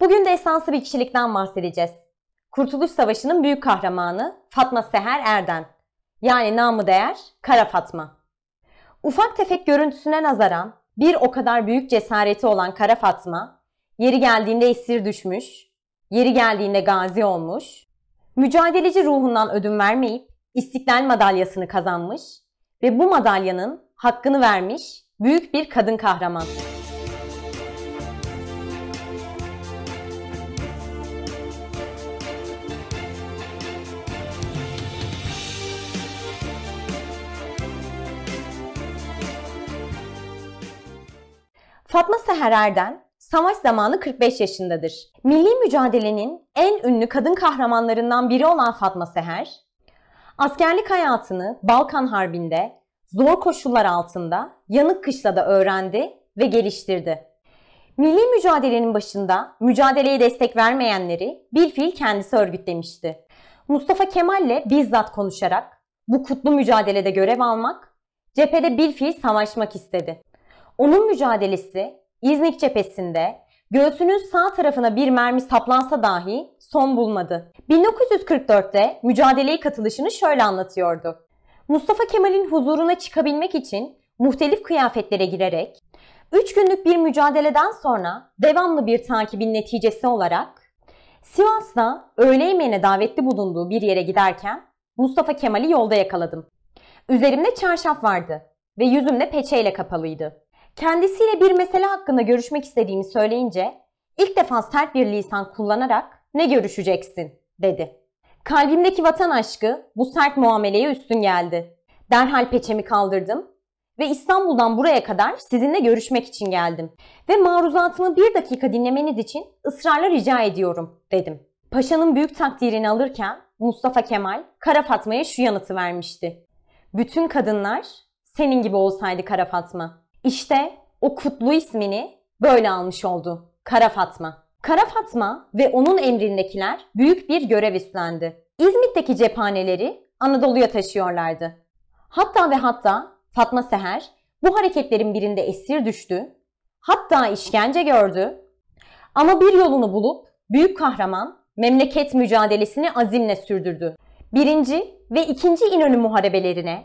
Bugün de esanslı bir kişilikten bahsedeceğiz. Kurtuluş Savaşı'nın büyük kahramanı Fatma Seher Erden. Yani namı değer Kara Fatma. Ufak tefek görüntüsüne nazaran bir o kadar büyük cesareti olan Kara Fatma, yeri geldiğinde esir düşmüş, yeri geldiğinde gazi olmuş, mücadeleci ruhundan ödün vermeyip istiklal Madalyası'nı kazanmış ve bu madalyanın hakkını vermiş büyük bir kadın kahraman. Fatma Seher Erden, savaş zamanı 45 yaşındadır. Milli mücadelenin en ünlü kadın kahramanlarından biri olan Fatma Seher, askerlik hayatını Balkan Harbi'nde zor koşullar altında yanık kışla da öğrendi ve geliştirdi. Milli mücadelenin başında mücadeleye destek vermeyenleri bir fil kendisi örgütlemişti. Mustafa Kemal'le bizzat konuşarak bu kutlu mücadelede görev almak, cephede bir fil savaşmak istedi. Onun mücadelesi İznik cephesinde göğsünün sağ tarafına bir mermi saplansa dahi son bulmadı. 1944'te mücadeleye katılışını şöyle anlatıyordu. Mustafa Kemal'in huzuruna çıkabilmek için muhtelif kıyafetlere girerek 3 günlük bir mücadeleden sonra devamlı bir takibin neticesi olarak Sivas'ta öğle yemeğine davetli bulunduğu bir yere giderken Mustafa Kemal'i yolda yakaladım. Üzerimde çarşaf vardı ve yüzümde peçeyle kapalıydı. Kendisiyle bir mesele hakkında görüşmek istediğimi söyleyince ilk defa sert bir lisan kullanarak ne görüşeceksin dedi. Kalbimdeki vatan aşkı bu sert muameleye üstün geldi. Derhal peçemi kaldırdım ve İstanbul'dan buraya kadar sizinle görüşmek için geldim. Ve maruzatımı bir dakika dinlemeniz için ısrarla rica ediyorum dedim. Paşa'nın büyük takdirini alırken Mustafa Kemal Kara Fatma'ya şu yanıtı vermişti. Bütün kadınlar senin gibi olsaydı Kara Fatma. İşte o kutlu ismini böyle almış oldu. Kara Fatma. Kara Fatma ve onun emrindekiler büyük bir görev üstlendi. İzmit'teki cephaneleri Anadolu'ya taşıyorlardı. Hatta ve hatta Fatma Seher bu hareketlerin birinde esir düştü, hatta işkence gördü ama bir yolunu bulup büyük kahraman memleket mücadelesini azimle sürdürdü. Birinci ve ikinci İnönü muharebelerine,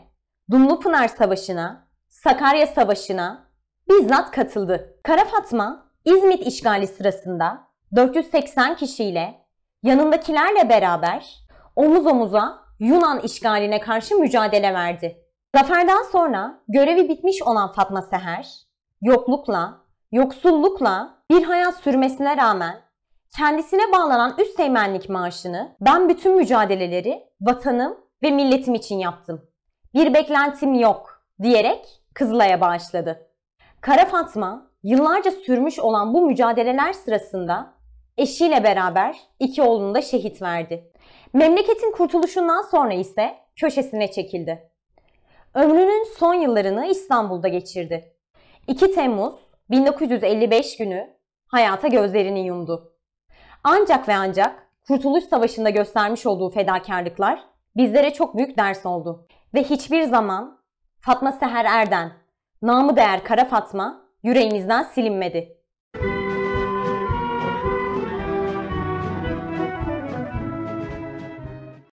Dumlupınar Savaşı'na, Sakarya Savaşı'na bizzat katıldı. Kara Fatma İzmit işgali sırasında 480 kişiyle yanındakilerle beraber omuz omuza Yunan işgaline karşı mücadele verdi. Zaferden sonra görevi bitmiş olan Fatma Seher, yoklukla, yoksullukla bir hayat sürmesine rağmen kendisine bağlanan üst teğmenlik maaşını ben bütün mücadeleleri vatanım ve milletim için yaptım. Bir beklentim yok diyerek Kızılay'a bağışladı. Kara Fatma yıllarca sürmüş olan bu mücadeleler sırasında eşiyle beraber iki oğlunu da şehit verdi. Memleketin kurtuluşundan sonra ise köşesine çekildi. Ömrünün son yıllarını İstanbul'da geçirdi. 2 Temmuz 1955 günü hayata gözlerini yumdu. Ancak ve ancak Kurtuluş Savaşı'nda göstermiş olduğu fedakarlıklar bizlere çok büyük ders oldu ve hiçbir zaman Fatma Seher Erden, namı değer Kara Fatma yüreğinizden silinmedi.